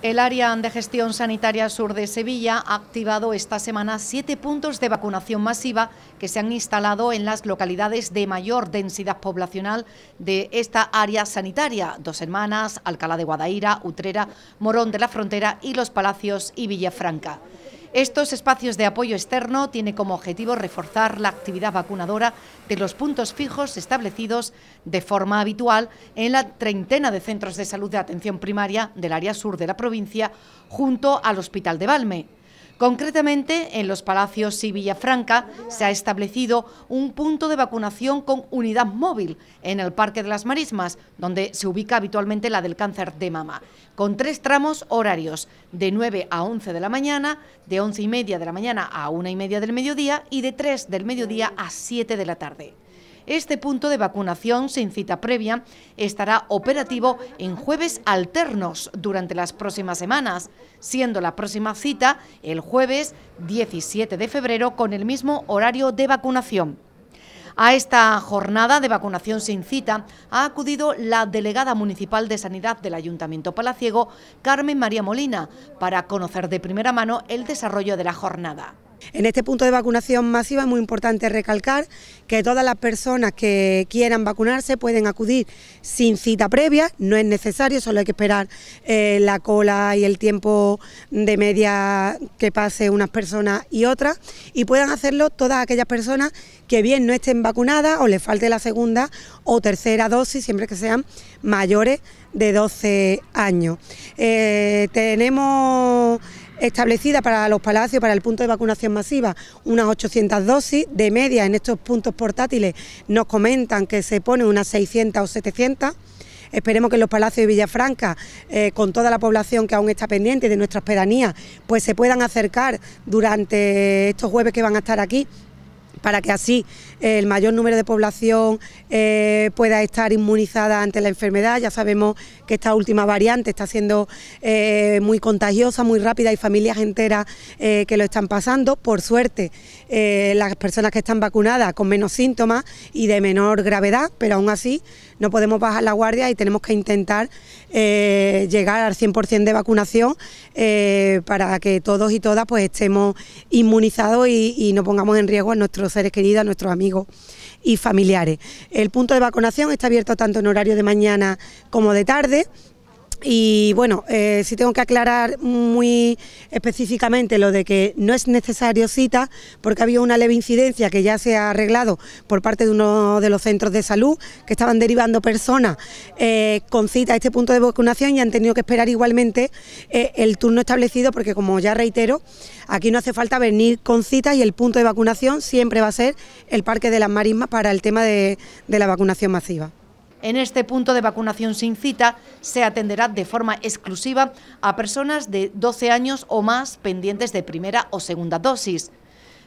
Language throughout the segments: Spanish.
El área de gestión sanitaria sur de Sevilla ha activado esta semana siete puntos de vacunación masiva que se han instalado en las localidades de mayor densidad poblacional de esta área sanitaria, Dos Hermanas, Alcalá de Guadaira, Utrera, Morón de la Frontera y Los Palacios y Villafranca. Estos espacios de apoyo externo tienen como objetivo reforzar la actividad vacunadora de los puntos fijos establecidos de forma habitual en la treintena de centros de salud de atención primaria del área sur de la provincia, junto al Hospital de Valme, Concretamente, en los Palacios y Villafranca se ha establecido un punto de vacunación con unidad móvil en el Parque de las Marismas, donde se ubica habitualmente la del cáncer de mama, con tres tramos horarios, de 9 a 11 de la mañana, de 11 y media de la mañana a 1 y media del mediodía y de 3 del mediodía a 7 de la tarde. Este punto de vacunación sin cita previa estará operativo en jueves alternos durante las próximas semanas, siendo la próxima cita el jueves 17 de febrero con el mismo horario de vacunación. A esta jornada de vacunación sin cita ha acudido la delegada municipal de Sanidad del Ayuntamiento Palaciego, Carmen María Molina, para conocer de primera mano el desarrollo de la jornada. En este punto de vacunación masiva es muy importante recalcar que todas las personas que quieran vacunarse pueden acudir sin cita previa, no es necesario, solo hay que esperar eh, la cola y el tiempo de media que pase unas personas y otras, y puedan hacerlo todas aquellas personas que bien no estén vacunadas o les falte la segunda o tercera dosis, siempre que sean mayores de 12 años. Eh, tenemos establecida para los palacios, para el punto de vacunación masiva, unas 800 dosis. De media en estos puntos portátiles nos comentan que se ponen unas 600 o 700. Esperemos que en los palacios de Villafranca, eh, con toda la población que aún está pendiente de nuestras pedanías, pues se puedan acercar durante estos jueves que van a estar aquí para que así el mayor número de población eh, pueda estar inmunizada ante la enfermedad. Ya sabemos que esta última variante está siendo eh, muy contagiosa, muy rápida y familias enteras eh, que lo están pasando. Por suerte, las personas que están vacunadas con menos síntomas y de menor gravedad, pero aún así no podemos bajar la guardia y tenemos que intentar llegar al 100% de vacunación para que todos y todas pues estemos inmunizados y, y no pongamos en riesgo a nuestros nuestros seres queridos, nuestros amigos y familiares. El punto de vacunación está abierto tanto en horario de mañana como de tarde y bueno, eh, sí tengo que aclarar muy específicamente lo de que no es necesario cita porque había una leve incidencia que ya se ha arreglado por parte de uno de los centros de salud que estaban derivando personas eh, con cita a este punto de vacunación y han tenido que esperar igualmente eh, el turno establecido porque como ya reitero, aquí no hace falta venir con cita y el punto de vacunación siempre va a ser el Parque de las Marismas para el tema de la vacunación masiva. En este punto de vacunación sin cita se atenderá de forma exclusiva a personas de 12 años o más pendientes de primera o segunda dosis,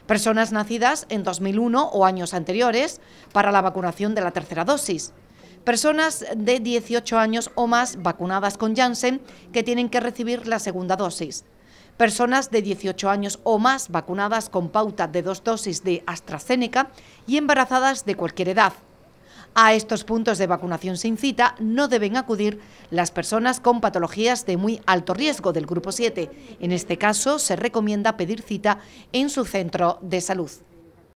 personas nacidas en 2001 o años anteriores para la vacunación de la tercera dosis, personas de 18 años o más vacunadas con Janssen que tienen que recibir la segunda dosis, personas de 18 años o más vacunadas con pauta de dos dosis de AstraZeneca y embarazadas de cualquier edad. A estos puntos de vacunación sin cita no deben acudir las personas con patologías de muy alto riesgo del grupo 7. En este caso, se recomienda pedir cita en su centro de salud.